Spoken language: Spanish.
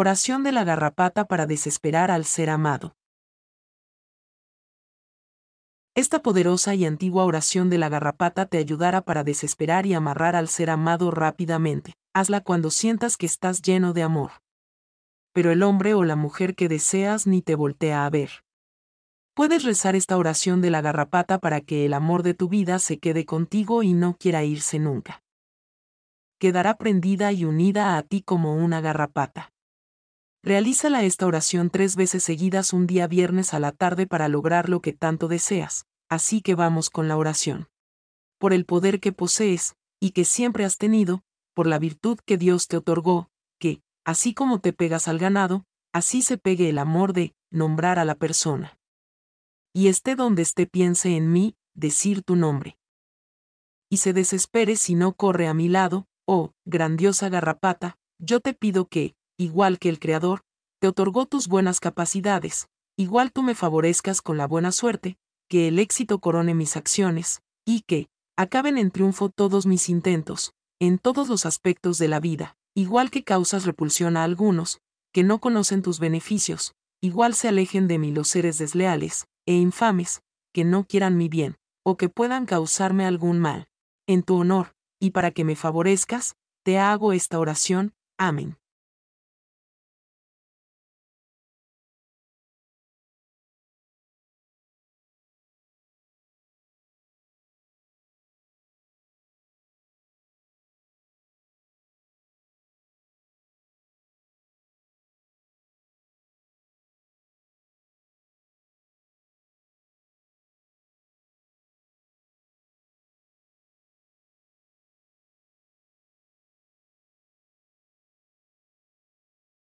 Oración de la garrapata para desesperar al ser amado. Esta poderosa y antigua oración de la garrapata te ayudará para desesperar y amarrar al ser amado rápidamente. Hazla cuando sientas que estás lleno de amor. Pero el hombre o la mujer que deseas ni te voltea a ver. Puedes rezar esta oración de la garrapata para que el amor de tu vida se quede contigo y no quiera irse nunca. Quedará prendida y unida a ti como una garrapata. Realízala esta oración tres veces seguidas un día viernes a la tarde para lograr lo que tanto deseas, así que vamos con la oración. Por el poder que posees, y que siempre has tenido, por la virtud que Dios te otorgó, que, así como te pegas al ganado, así se pegue el amor de nombrar a la persona. Y esté donde esté piense en mí, decir tu nombre. Y se desespere si no corre a mi lado, oh, grandiosa garrapata, yo te pido que, igual que el Creador, te otorgó tus buenas capacidades, igual tú me favorezcas con la buena suerte, que el éxito corone mis acciones, y que, acaben en triunfo todos mis intentos, en todos los aspectos de la vida, igual que causas repulsión a algunos, que no conocen tus beneficios, igual se alejen de mí los seres desleales, e infames, que no quieran mi bien, o que puedan causarme algún mal. En tu honor, y para que me favorezcas, te hago esta oración. Amén.